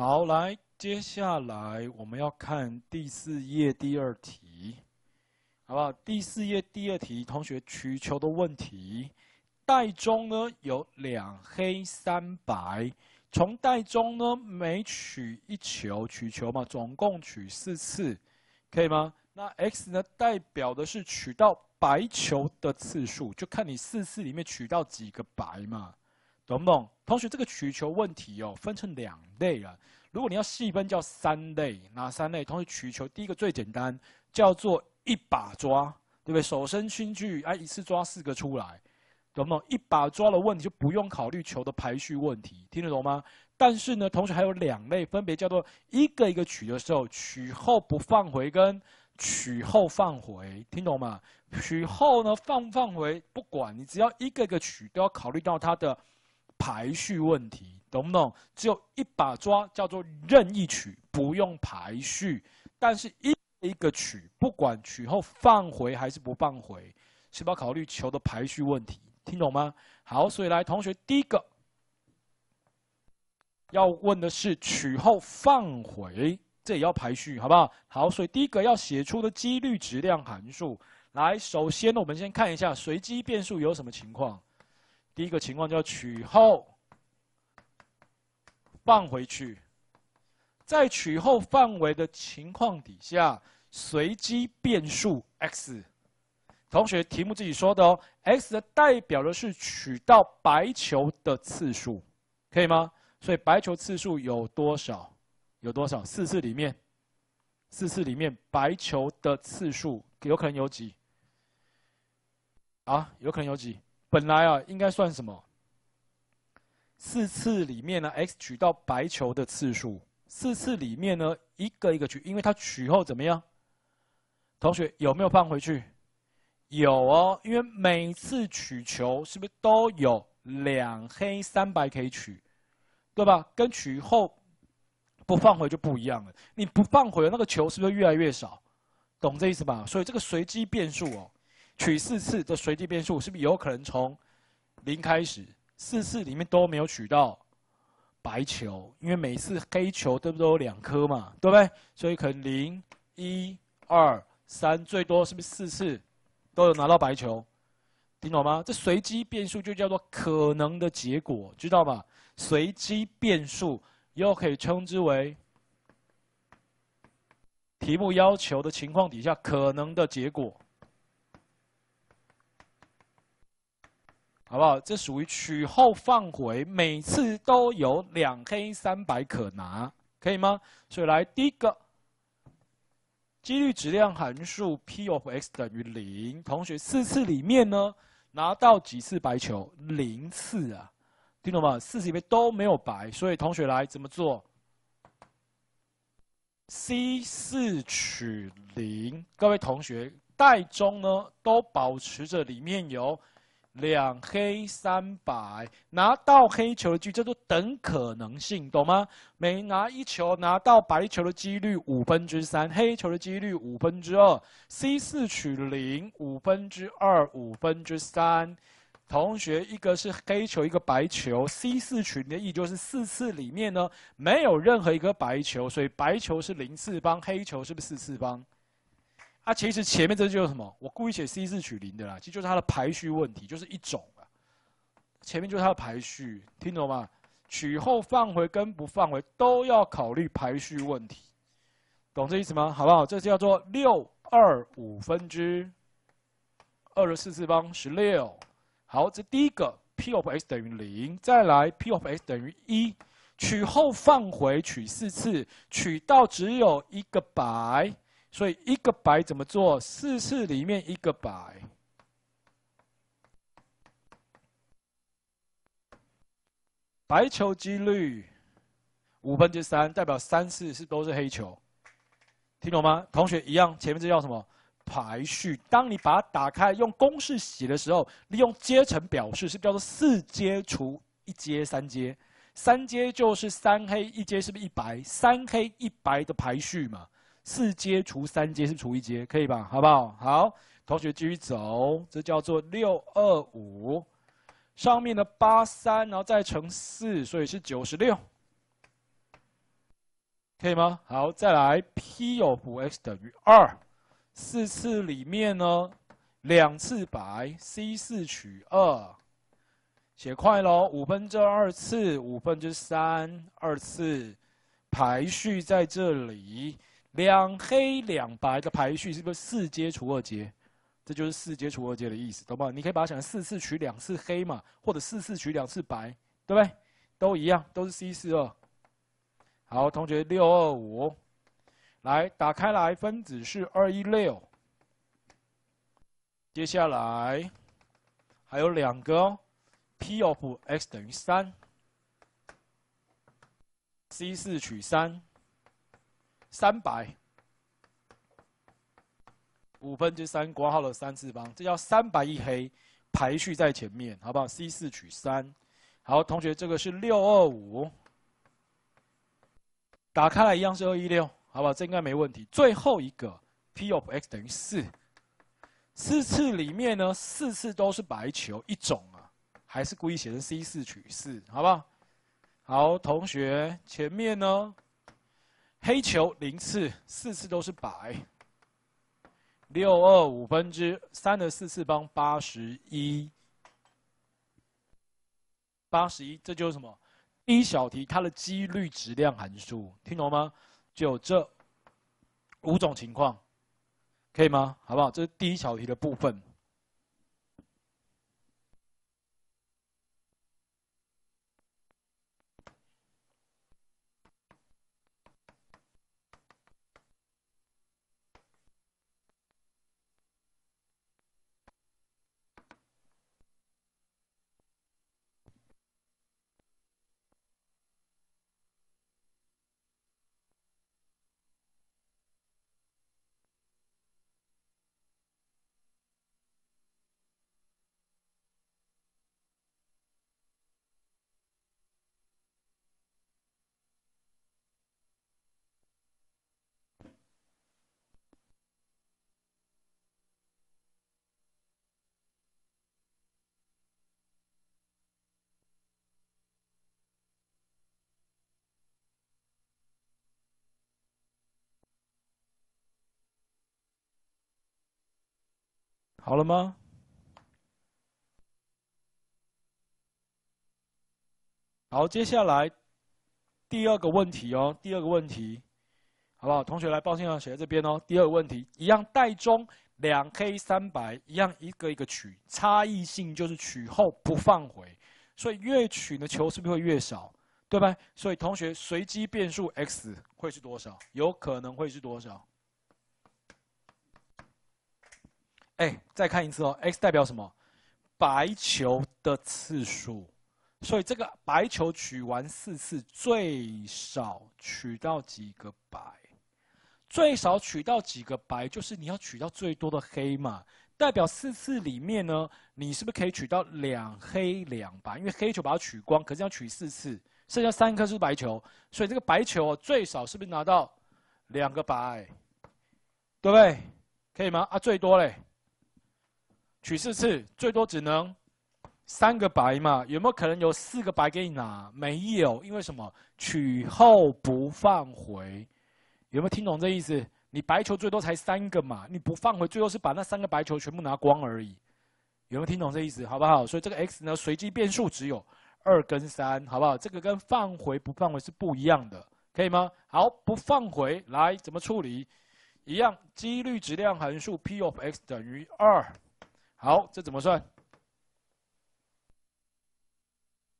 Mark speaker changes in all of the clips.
Speaker 1: 好，来，接下来我们要看第四页第二题，好不好？第四页第二题，同学取球的问题，袋中呢有两黑三白，从袋中呢每取一球，取球嘛，总共取四次，可以吗？那 x 呢代表的是取到白球的次数，就看你四次里面取到几个白嘛。懂不懂？同学，这个取球问题哦，分成两类了。如果你要细分，叫三类，哪三类？同学，取球第一个最简单，叫做一把抓，对不对？手伸轻距，哎，一次抓四个出来，懂不懂？一把抓的问题就不用考虑球的排序问题，听得懂吗？但是呢，同学还有两类，分别叫做一个一个取的时候，取后不放回跟取后放回，听懂吗？取后呢放不放回，不管你只要一个一个取，都要考虑到它的。排序问题，懂不懂？只有一把抓，叫做任意取，不用排序。但是，一一个取，不管取后放回还是不放回，是不要考虑球的排序问题，听懂吗？好，所以来同学第一个要问的是取后放回，这也要排序，好不好？好，所以第一个要写出的几率质量函数。来，首先我们先看一下随机变数有什么情况。第一个情况叫取后放回去，在取后范围的情况底下，随机变数 X，同学题目自己说的哦，X 的代表的是取到白球的次数，可以吗？所以白球次数有多少？有多少？四次里面，四次里面白球的次数有可能有几？啊，有可能有几？本来啊，应该算什么？四次里面呢，X 取到白球的次数。四次里面呢，一个一个取，因为它取后怎么样？同学有没有放回去？有哦，因为每次取球是不是都有两黑三白可以取，对吧？跟取后不放回就不一样了。你不放回那个球是不是越来越少？懂这意思吧？所以这个随机变数哦。取四次的随机变数，是不是有可能从零开始，四次里面都没有取到白球？因为每次黑球都不都两颗嘛，对不对？所以可能零、一、二、三，最多是不是四次都有拿到白球？听懂吗？这随机变数就叫做可能的结果，知道吗？随机变数又可以称之为题目要求的情况底下可能的结果。好不好？这属于取后放回，每次都有两黑三白可拿，可以吗？所以来第一个，几率质量函数 p of x 等于零。同学四次里面呢，拿到几次白球？零次啊，听懂吗？四次里面都没有白，所以同学来怎么做？C 四取零。各位同学袋中呢都保持着里面有。两黑三白，拿到黑球的率叫做等可能性，懂吗？每拿一球，拿到白球的几率五分之三，黑球的几率五分之二。C 四取零，五分之二，五分之三。同学，一个是黑球，一个白球。C 四取零的意义就是四次里面呢，没有任何一个白球，所以白球是零次方，黑球是不是四次方？它其实前面这就是什么？我故意写 C 四取零的啦，其实就是它的排序问题，就是一种啊。前面就是它的排序，听懂吗？取后放回跟不放回都要考虑排序问题，懂这意思吗？好不好？这是叫做六二五分之二十四次方十六。好，这第一个 P of S 等于零。再来 P of S 等于一，取后放回取四次，取到只有一个白。所以一个白怎么做？四次里面一个白，白球几率五分之三，代表三次是都是黑球，听懂吗？同学一样，前面这叫什么？排序。当你把它打开用公式写的时候，利用阶乘表示是叫做四阶除一阶三阶，三阶就是三黑一阶是不是一白？三黑一白的排序嘛。四阶除三阶是除一阶，可以吧？好不好？好，同学继续走，这叫做六二五。上面的八三，然后再乘四，所以是九十六，可以吗？好，再来 P 有 f X 等于二四次里面呢，两次白 C 四取二，写快喽，五分之二次，五分之三二次，排序在这里。两黑两白的排序是不是四阶除二阶？这就是四阶除二阶的意思，懂吗？你可以把它想成四次取两次黑嘛，或者四次取两次白，对不对？都一样，都是 C 四二。好，同学六二五，来打开来，分子是二一六。接下来还有两个 P of X 等于三，C 四取三。三百，五分之三，括号的三次方，这叫三白一黑，排序在前面，好不好？C 四取三，好，同学，这个是六二五，打开来一样是二一六，好不好？这应该没问题。最后一个 P of X 等于四，四次里面呢，四次都是白球一种啊，还是故意写成 C 四取四，好不好？好，同学，前面呢？黑球零次、四次都是白，六二五分之三的四次方八十一，八十一，这就是什么？第一小题它的几率质量函数，听懂吗？就这五种情况，可以吗？好不好？这是第一小题的部分。好了吗？好，接下来第二个问题哦，第二个问题，好不好？同学来报信名写在这边哦。第二个问题，一样袋中两黑三白，一样一个一个取，差异性就是取后不放回，所以越取的球是不是会越少，对吧？所以同学随机变数 X 会是多少？有可能会是多少？哎，再看一次哦。x 代表什么？白球的次数。所以这个白球取完四次，最少取到几个白？最少取到几个白？就是你要取到最多的黑嘛。代表四次里面呢，你是不是可以取到两黑两白？因为黑球把它取光，可是要取四次，剩下三颗是白球。所以这个白球哦，最少是不是拿到两个白？对不对？可以吗？啊，最多嘞。取四次最多只能三个白嘛？有没有可能有四个白给你拿？没有，因为什么？取后不放回，有没有听懂这意思？你白球最多才三个嘛，你不放回，最后是把那三个白球全部拿光而已。有没有听懂这意思？好不好？所以这个 X 呢，随机变数只有二跟三，好不好？这个跟放回不放回是不一样的，可以吗？好，不放回来怎么处理？一样，几率质量函数 P of X 等于二。好，这怎么算？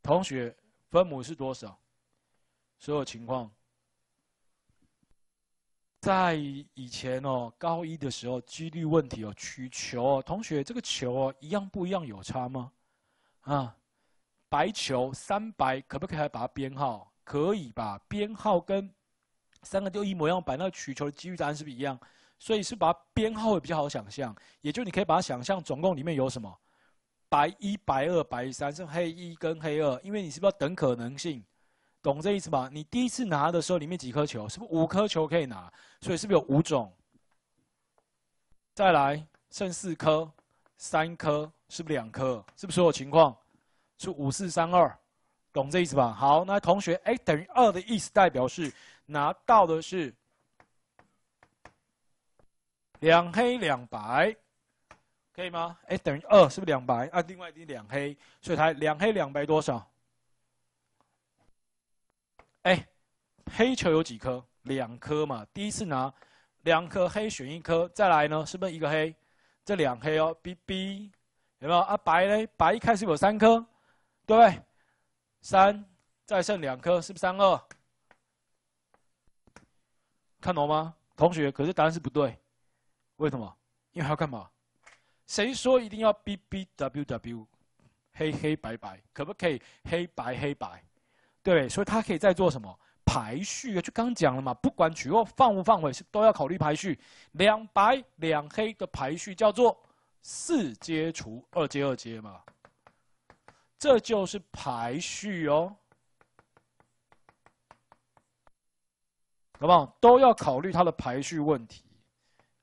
Speaker 1: 同学，分母是多少？所有情况，在以前哦，高一的时候，几率问题哦，取球哦，同学，这个球哦，一样不一样有差吗？啊，白球三白，可不可以还把它编号？可以吧？编号跟三个就一模一样，摆那个取球的几率答案是不是一样？所以是把编号会比较好想象，也就你可以把它想象总共里面有什么，白一、白二、白三，是黑一跟黑二，因为你是不是要等可能性，懂这意思吧？你第一次拿的时候里面几颗球？是不是五颗球可以拿？所以是不是有五种？再来剩四颗、三颗，是不是两颗？是不是所有情况是五、四、三、二，懂这意思吧？好，那同学，哎，等于二的意思代表是拿到的是。两黑两白，可以吗？哎，等于二，是不是两白？啊，另外一定两黑，所以才两黑两白多少？哎，黑球有几颗？两颗嘛。第一次拿两颗黑选一颗，再来呢，是不是一个黑？这两黑哦，B B，有没有啊？白嘞，白一开始有三颗，对不对？三，再剩两颗，是不是三二？看懂吗，同学？可是答案是不对。为什么？因为还要干嘛？谁说一定要 B B W W 黑黑白白？可不可以黑白黑白？对，所以他可以再做什么排序？就刚讲了嘛，不管取或放不放回，都要考虑排序。两白两黑的排序叫做四阶除二阶二阶嘛，这就是排序哦，好不好？都要考虑它的排序问题。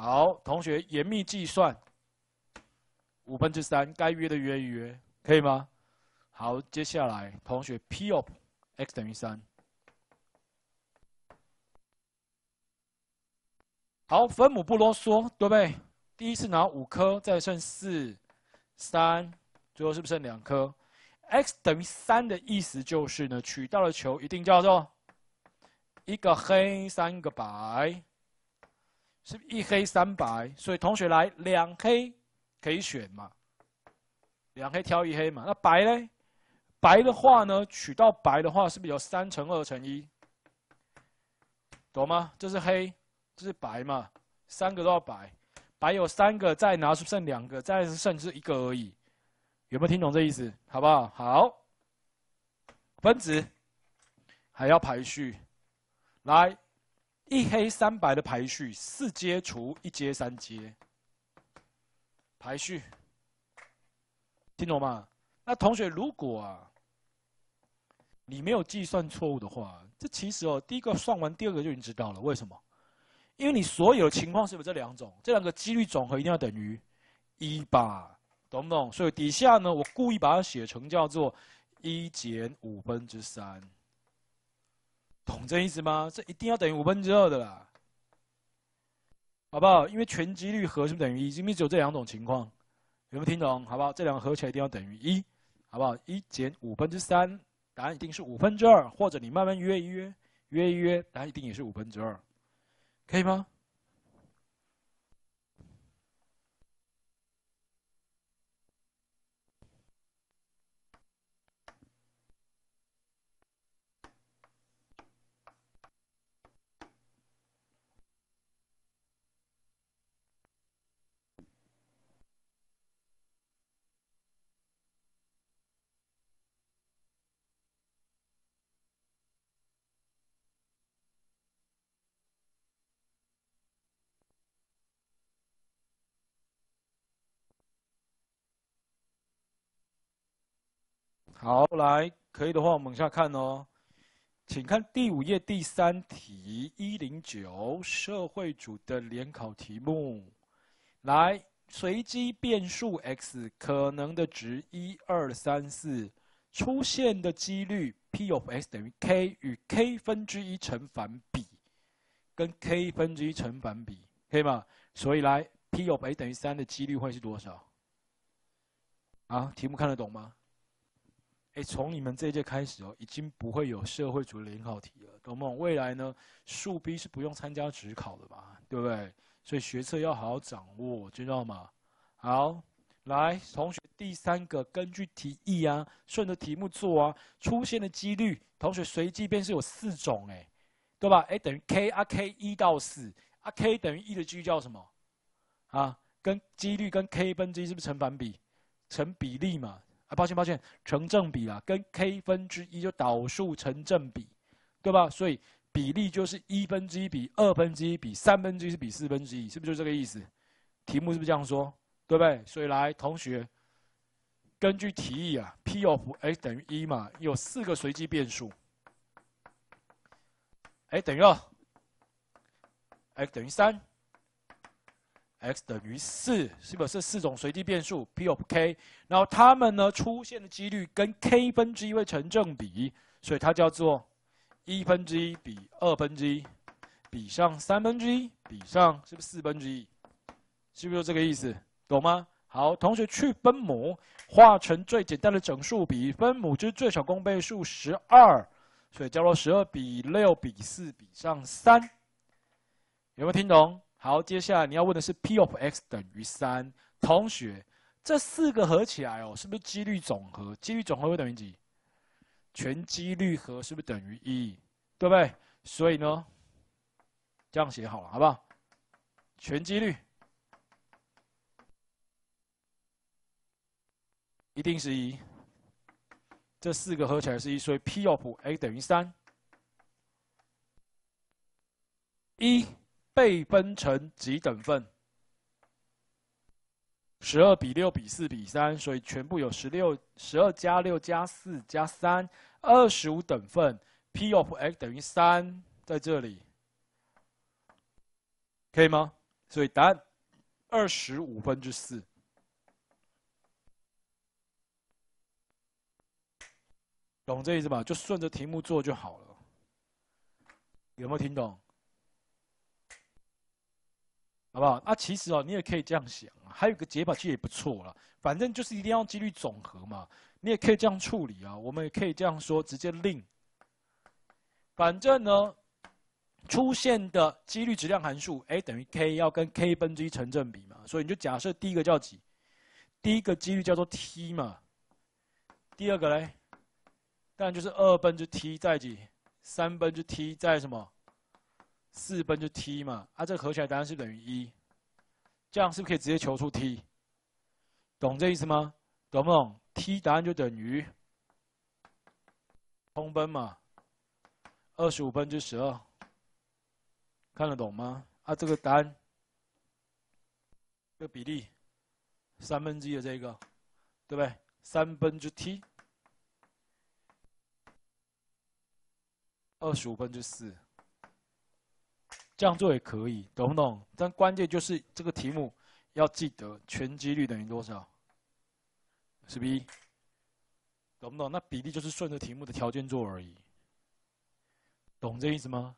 Speaker 1: 好，同学严密计算，五分之三该约的约一约，可以吗？好，接下来同学 P of x 等于三。好，分母不啰嗦，对不对？第一次拿五颗，再剩四、三，最后是不是剩两颗？x 等于三的意思就是呢，取到的球一定叫做一个黑三个白。是一黑三白，所以同学来两黑可以选嘛？两黑挑一黑嘛？那白嘞？白的话呢？取到白的话是不是有三乘二乘一？懂吗？这是黑，这是白嘛？三个都要白，白有三个，再拿出剩两个，再甚至一个而已。有没有听懂这意思？好不好？好，分子还要排序，来。一黑三白的排序，四阶除一阶三阶。排序，听懂吗？那同学如果啊，你没有计算错误的话，这其实哦，第一个算完，第二个就已经知道了。为什么？因为你所有情况是不是这两种？这两个几率总和一定要等于一吧？懂不懂？所以底下呢，我故意把它写成叫做一减五分之三。懂这意思吗？这一定要等于五分之二的啦，好不好？因为全几率和是等于一，因为只有这两种情况，有没有听懂？好不好？这两个合起来一定要等于一，好不好？一减五分之三，答案一定是五分之二，或者你慢慢约一约，约一约，答案一定也是五分之二，可以吗？好，来，可以的话，我们往下看哦。请看第五页第三题，一零九，社会组的联考题目。来，随机变数 X 可能的值一二三四，出现的几率 P of X 等于 k 与 k 分之一成反比，跟 k 分之一成反比，可以吗？所以来，P of X 等于三的几率会是多少？啊，题目看得懂吗？哎，从你们这届开始哦，已经不会有社会主义联考题了，懂懂？未来呢，数 B 是不用参加纸考的嘛，对不对？所以学测要好好掌握，知道吗？好，来，同学，第三个，根据题意啊，顺着题目做啊，出现的几率，同学随机便是有四种，哎，对吧？哎，等于 k 啊 k 一到四啊 k 等于一的几率叫什么？啊，跟几率跟 k 分之一是不是成反比？成比例嘛？啊，抱歉抱歉，成正比啊，跟 k 分之一就导数成正比，对吧？所以比例就是一分之一比二分之一比三分之一比四分之一，是不是就这个意思？题目是不是这样说？对不对？所以来同学，根据题意啊，P of x 等于一嘛，有四个随机变数，哎等于二，x 等于三。x 等于四，是不是四种随机变数 p of k？然后它们呢出现的几率跟 k 分之一会成正比，所以它叫做一分之一比二分之一比上三分之一比上是不是四分之一？是不是这个意思？懂吗？好，同学去分母，化成最简单的整数比，分母就是最小公倍数十二，所以叫做十二比六比四比上三，有没有听懂？好，接下来你要问的是 P of X 等于三，同学，这四个合起来哦，是不是几率总和？几率总和会等于几？全几率和是不是等于一？对不对？所以呢，这样写好了，好不好？全几率一定是一，这四个合起来是一，所以 P of X 等于三一。被分成几等份？十二比六比四比三，所以全部有十六，十二加六加四加三，二十五等份。P of x 等于三，在这里，可以吗？所以答案二十五分之四，懂这意思吧？就顺着题目做就好了，有没有听懂？好不好？那其实哦，你也可以这样想啊，还有个解法其实也不错啦。反正就是一定要几率总和嘛，你也可以这样处理啊。我们也可以这样说，直接令，反正呢，出现的几率质量函数 A 等于 k 要跟 k 分之一成正比嘛。所以你就假设第一个叫几，第一个几率叫做 t 嘛，第二个嘞，当然就是二分之 t 在几，三分之 t 在什么？四分就 t 嘛，啊，这个合起来答案是等于一，这样是不是可以直接求出 t？懂这意思吗？懂不懂？t 答案就等于通分嘛，二十五分之十二，看得懂吗？啊，这个答案，这比例，三分之一的这个，对不对？三分之 t，二十五分之四。这样做也可以，懂不懂？但关键就是这个题目要记得全几率等于多少，是不一？懂不懂？那比例就是顺着题目的条件做而已，懂这意思吗？